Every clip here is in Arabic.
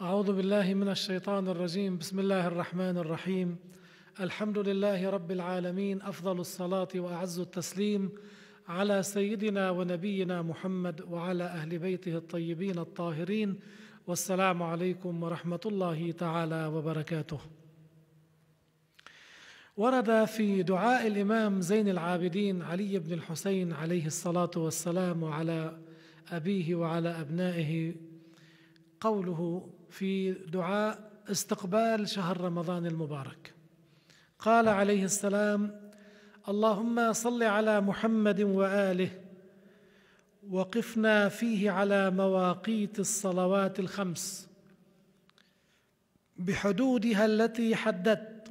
أعوذ بالله من الشيطان الرجيم بسم الله الرحمن الرحيم الحمد لله رب العالمين أفضل الصلاة وأعز التسليم على سيدنا ونبينا محمد وعلى أهل بيته الطيبين الطاهرين والسلام عليكم ورحمة الله تعالى وبركاته ورد في دعاء الإمام زين العابدين علي بن الحسين عليه الصلاة والسلام وعلى أبيه وعلى أبنائه قوله في دعاء استقبال شهر رمضان المبارك قال عليه السلام اللهم صل على محمد واله وقفنا فيه على مواقيت الصلوات الخمس بحدودها التي حددت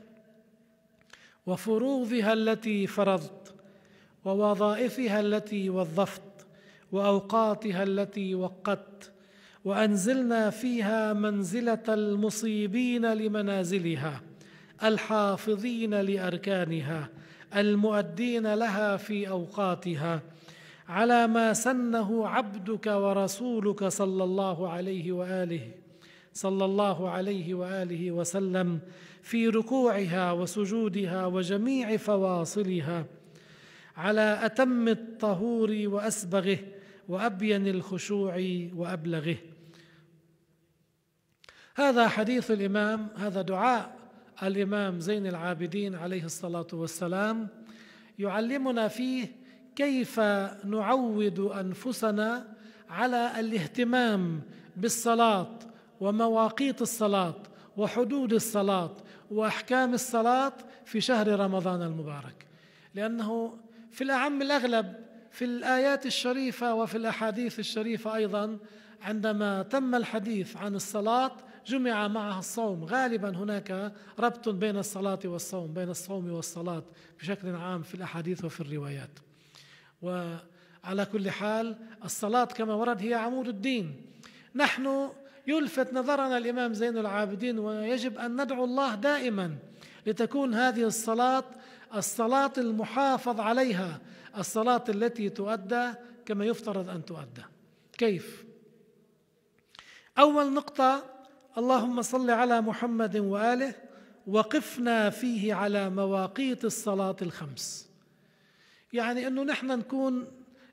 وفروضها التي فرضت ووظائفها التي وظفت واوقاتها التي وقت وأنزلنا فيها منزلة المصيبين لمنازلها الحافظين لأركانها المؤدين لها في أوقاتها على ما سنه عبدك ورسولك صلى الله عليه وآله صلى الله عليه وآله وسلم في ركوعها وسجودها وجميع فواصلها على أتم الطهور وأسبغه وأبين الخشوع وأبلغه هذا حديث الإمام هذا دعاء الإمام زين العابدين عليه الصلاة والسلام يعلمنا فيه كيف نعود أنفسنا على الاهتمام بالصلاة ومواقيت الصلاة وحدود الصلاة وأحكام الصلاة في شهر رمضان المبارك لأنه في الأعم الأغلب في الآيات الشريفة وفي الأحاديث الشريفة أيضا عندما تم الحديث عن الصلاة جمع معها الصوم غالبا هناك ربط بين الصلاة والصوم بين الصوم والصلاة بشكل عام في الأحاديث وفي الروايات وعلى كل حال الصلاة كما ورد هي عمود الدين نحن يلفت نظرنا الإمام زين العابدين ويجب أن ندعو الله دائما لتكون هذه الصلاة الصلاة المحافظ عليها الصلاة التي تؤدى كما يفترض أن تؤدى كيف؟ أول نقطة اللهم صل على محمد واله وقفنا فيه على مواقيت الصلاه الخمس يعني انه نحن نكون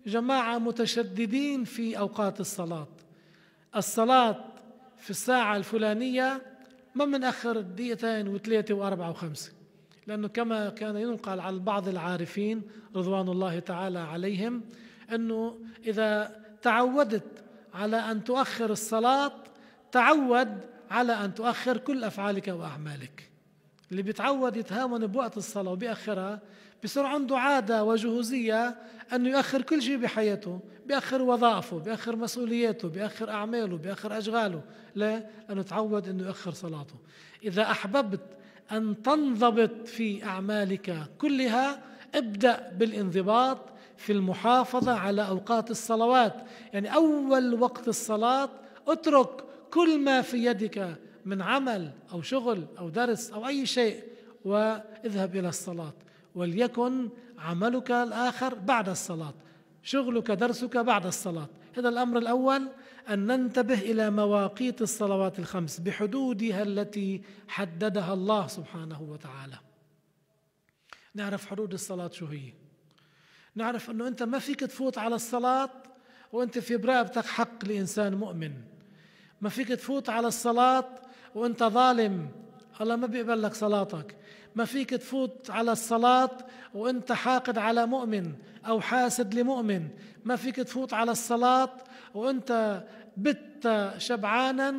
جماعه متشددين في اوقات الصلاه الصلاه في الساعه الفلانيه ما بنأخر دقيقتين وثلاثه واربعه وخمسه لانه كما كان ينقل عن بعض العارفين رضوان الله تعالى عليهم انه اذا تعودت على ان تؤخر الصلاه تعود على أن تؤخر كل أفعالك وأعمالك اللي بيتعود يتهاون بوقت الصلاة وبيأخرها بصير عنده عادة وجهوزية أنه يأخر كل شيء بحياته بيأخر وظائفه بيأخر مسؤولياته بيأخر أعماله بيأخر أشغاله ليه؟ لأنه تعود أنه يأخر صلاته إذا أحببت أن تنضبط في أعمالك كلها ابدأ بالانضباط في المحافظة على أوقات الصلوات يعني أول وقت الصلاة اترك كل ما في يدك من عمل أو شغل أو درس أو أي شيء واذهب إلى الصلاة وليكن عملك الآخر بعد الصلاة شغلك درسك بعد الصلاة هذا الأمر الأول أن ننتبه إلى مواقيت الصلوات الخمس بحدودها التي حددها الله سبحانه وتعالى نعرف حدود الصلاة شو هي نعرف أنه أنت ما فيك تفوت على الصلاة وأنت في برقبتك حق لإنسان مؤمن ما فيك تفوت على الصلاة وانت ظالم الله ما بيقبل لك صلاتك ما فيك تفوت على الصلاة وانت حاقد على مؤمن او حاسد لمؤمن ما فيك تفوت على الصلاة وانت بت شبعانا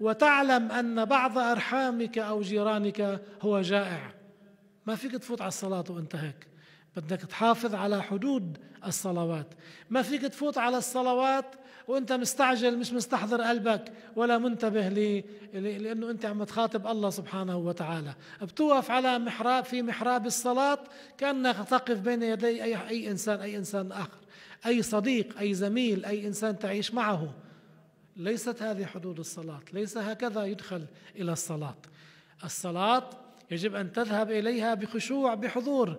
وتعلم ان بعض ارحامك او جيرانك هو جائع ما فيك تفوت على الصلاة وانت هيك بدك تحافظ على حدود الصلوات ما فيك تفوت على الصلوات وانت مستعجل مش مستحضر قلبك ولا منتبه لي لانه انت عم تخاطب الله سبحانه وتعالى بتوقف على محراب في محراب الصلاه كانك تقف بين يدي اي اي انسان اي انسان اخر اي صديق اي زميل اي انسان تعيش معه ليست هذه حدود الصلاه ليس هكذا يدخل الى الصلاه الصلاه يجب ان تذهب اليها بخشوع بحضور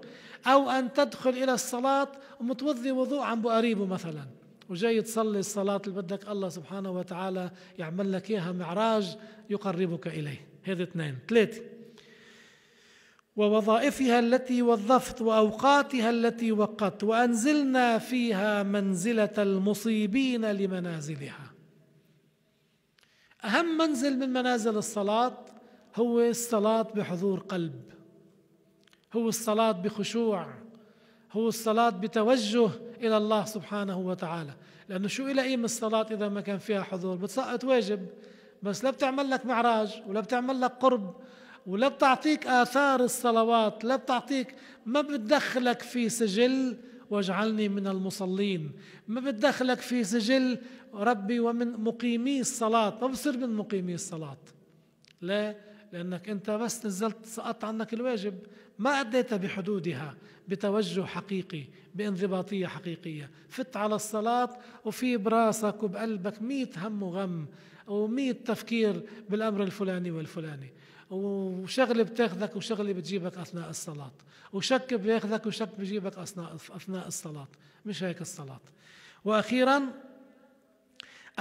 او ان تدخل الى الصلاه ومتوضي وضوء عم بقريبه مثلا وجاي تصلي الصلاة اللي بدك الله سبحانه وتعالى يعمل لك إياها معراج يقربك إليه هذا اثنين ثلاثة ووظائفها التي وظفت وأوقاتها التي وقت وأنزلنا فيها منزلة المصيبين لمنازلها أهم منزل من منازل الصلاة هو الصلاة بحضور قلب هو الصلاة بخشوع هو الصلاة بتوجه إلى الله سبحانه وتعالى لأنه شو إلى قيمة الصلاة إذا ما كان فيها حضور بتسقط واجب بس لا بتعمل لك معراج ولا بتعمل لك قرب ولا بتعطيك آثار الصلوات لا بتعطيك ما بتدخلك في سجل واجعلني من المصلين ما بتدخلك في سجل ربي ومن مقيمي الصلاة ما بصير من مقيمي الصلاة لا لأنك أنت بس نزلت سقطت عنك الواجب ما أديت بحدودها بتوجه حقيقي بانضباطية حقيقية فت على الصلاة وفي براسك وبقلبك مية هم وغم ومية تفكير بالأمر الفلاني والفلاني وشغله بتاخذك وشغله بتجيبك اثناء الصلاه وشك بياخذك وشك بيجيبك اثناء اثناء الصلاه مش هيك الصلاه واخيرا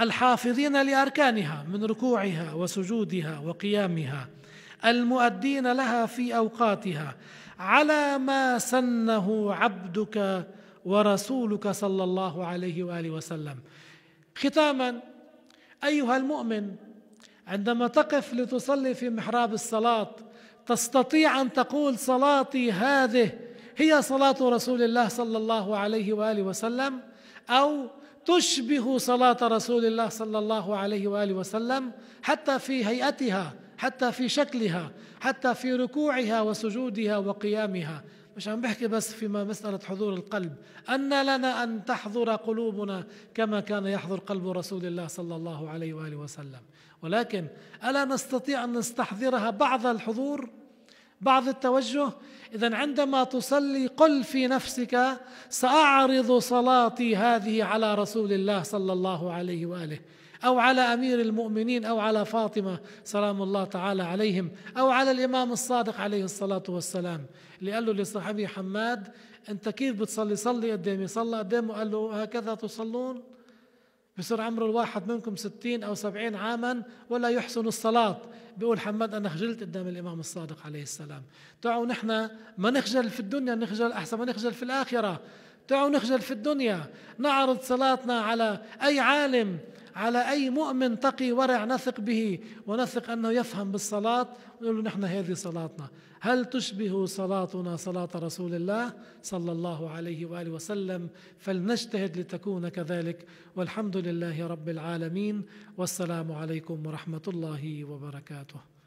الحافظين لاركانها من ركوعها وسجودها وقيامها المؤدين لها في اوقاتها على ما سنه عبدك ورسولك صلى الله عليه واله وسلم ختاما ايها المؤمن عندما تقف لتصلي في محراب الصلاه تستطيع ان تقول صلاتي هذه هي صلاه رسول الله صلى الله عليه واله وسلم او تشبه صلاة رسول الله صلى الله عليه واله وسلم حتى في هيئتها حتى في شكلها حتى في ركوعها وسجودها وقيامها مش عم بحكي بس فيما مسألة حضور القلب أن لنا أن تحضر قلوبنا كما كان يحضر قلب رسول الله صلى الله عليه وآله وسلم ولكن ألا نستطيع أن نستحضرها بعض الحضور بعض التوجه اذا عندما تصلي قل في نفسك ساعرض صلاتي هذه على رسول الله صلى الله عليه واله او على امير المؤمنين او على فاطمه سلام الله تعالى عليهم او على الامام الصادق عليه الصلاه والسلام اللي قال له لصاحبي حماد انت كيف بتصلي صلي قدامي صلى قدامه قال له هكذا تصلون بصير عمر الواحد منكم ستين أو سبعين عاما ولا يحسن الصلاة بيقول حماد أنا خجلت قدام الإمام الصادق عليه السلام تعوا نحن ما نخجل في الدنيا نخجل أحسن ما نخجل في الآخرة تعوا نخجل في الدنيا نعرض صلاتنا على أي عالم على أي مؤمن تقي ورع نثق به ونثق أنه يفهم بالصلاة ونقول له نحن هذه صلاتنا هل تشبه صلاتنا صلاة رسول الله صلى الله عليه وآله وسلم فلنجتهد لتكون كذلك والحمد لله رب العالمين والسلام عليكم ورحمة الله وبركاته